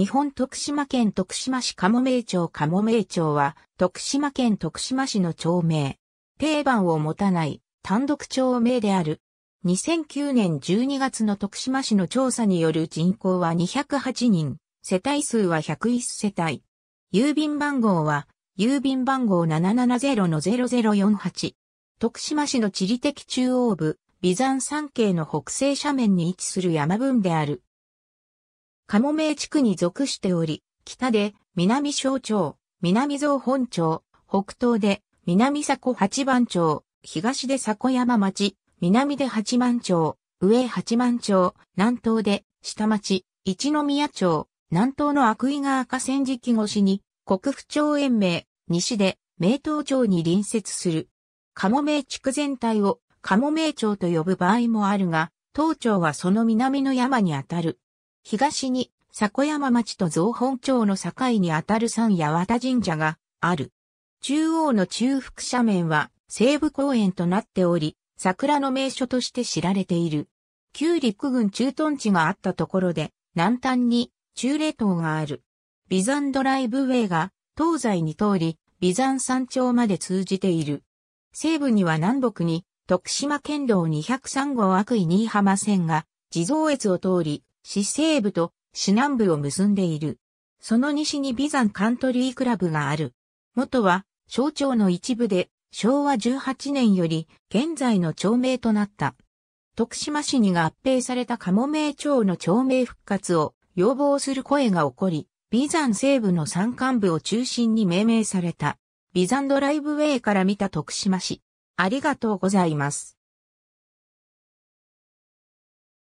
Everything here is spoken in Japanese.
日本徳島県徳島市鴨名町鴨名町は、徳島県徳島市の町名。定番を持たない単独町名である。2009年12月の徳島市の調査による人口は208人、世帯数は101世帯。郵便番号は、郵便番号770-0048。徳島市の地理的中央部、備山山系の北西斜面に位置する山分である。鴨名地区に属しており、北で南小町、南蔵本町、北東で南迫八番町、東で迫山町、南で八幡町、上八幡町、南東で下町、一宮町、南東の悪意が赤線時期越しに、国府町延命、西で名東町に隣接する。鴨名地区全体を鴨名町と呼ぶ場合もあるが、東町はその南の山にあたる。東に里山町と増本町の境にあたる山八和田神社がある。中央の中腹斜面は西部公園となっており、桜の名所として知られている。旧陸軍駐屯地があったところで、南端に中霊島がある。ビザンドライブウェイが東西に通り、ビザン山頂まで通じている。西部には南北に徳島県道203号悪意新居浜線が地蔵越を通り、市西部と市南部を結んでいる。その西にビザンカントリークラブがある。元は、省庁の一部で、昭和18年より、現在の町名となった。徳島市に合併された鴨名町の町名復活を要望する声が起こり、ビザン西部の山間部を中心に命名された。ビザンドライブウェイから見た徳島市。ありがとうございます。